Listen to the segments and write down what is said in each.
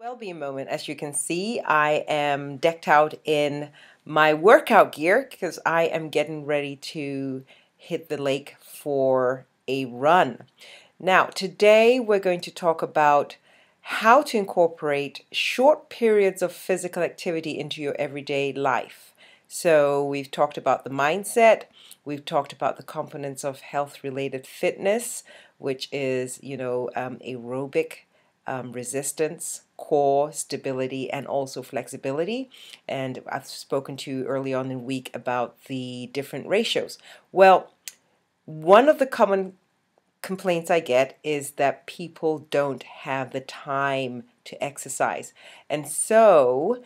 well-being moment as you can see I am decked out in my workout gear because I am getting ready to hit the lake for a run now today we're going to talk about how to incorporate short periods of physical activity into your everyday life so we've talked about the mindset we've talked about the components of health related fitness which is you know um, aerobic um, resistance, core stability, and also flexibility. And I've spoken to you early on in the week about the different ratios. Well, one of the common complaints I get is that people don't have the time to exercise. And so,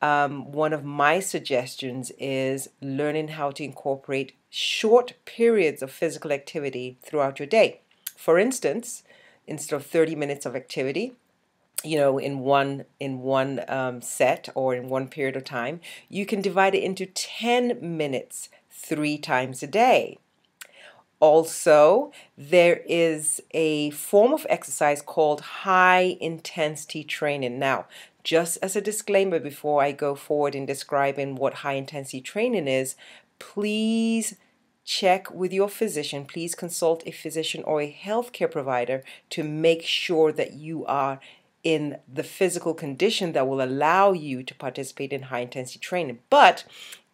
um, one of my suggestions is learning how to incorporate short periods of physical activity throughout your day. For instance, instead of 30 minutes of activity you know in one in one um, set or in one period of time you can divide it into 10 minutes three times a day also there is a form of exercise called high intensity training now just as a disclaimer before i go forward in describing what high intensity training is please check with your physician. Please consult a physician or a healthcare provider to make sure that you are in the physical condition that will allow you to participate in high intensity training. But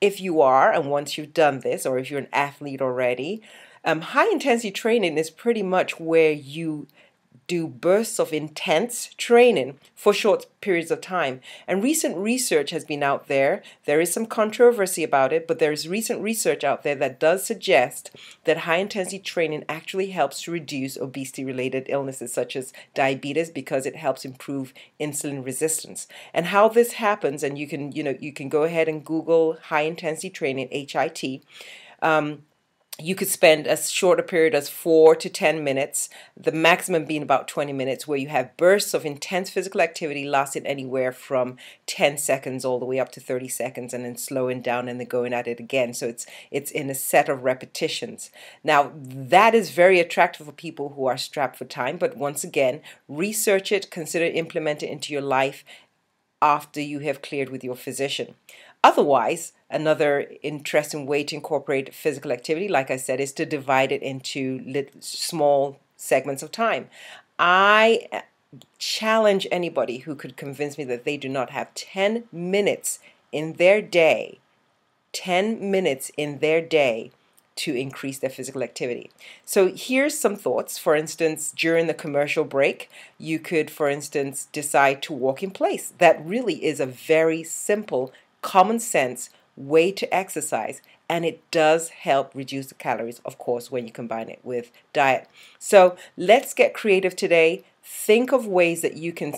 if you are, and once you've done this, or if you're an athlete already, um, high intensity training is pretty much where you do bursts of intense training for short periods of time. And recent research has been out there. There is some controversy about it, but there is recent research out there that does suggest that high intensity training actually helps to reduce obesity related illnesses such as diabetes because it helps improve insulin resistance. And how this happens, and you can, you know, you can go ahead and Google high intensity training, HIT. Um, you could spend as short a period as four to 10 minutes, the maximum being about 20 minutes, where you have bursts of intense physical activity lasting anywhere from 10 seconds all the way up to 30 seconds and then slowing down and then going at it again. So it's, it's in a set of repetitions. Now, that is very attractive for people who are strapped for time, but once again, research it, consider implementing it into your life after you have cleared with your physician. Otherwise, another interesting way to incorporate physical activity, like I said, is to divide it into little, small segments of time. I uh, challenge anybody who could convince me that they do not have 10 minutes in their day, 10 minutes in their day to increase their physical activity. So here's some thoughts. For instance, during the commercial break, you could, for instance, decide to walk in place. That really is a very simple common sense way to exercise and it does help reduce the calories of course when you combine it with diet so let's get creative today think of ways that you can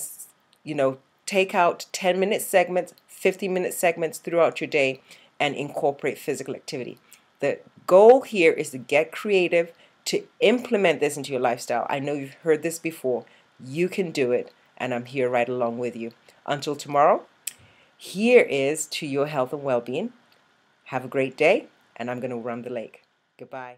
you know take out 10 minute segments 50 minute segments throughout your day and incorporate physical activity the goal here is to get creative to implement this into your lifestyle i know you've heard this before you can do it and i'm here right along with you until tomorrow here is to your health and well being. Have a great day, and I'm going to run the lake. Goodbye.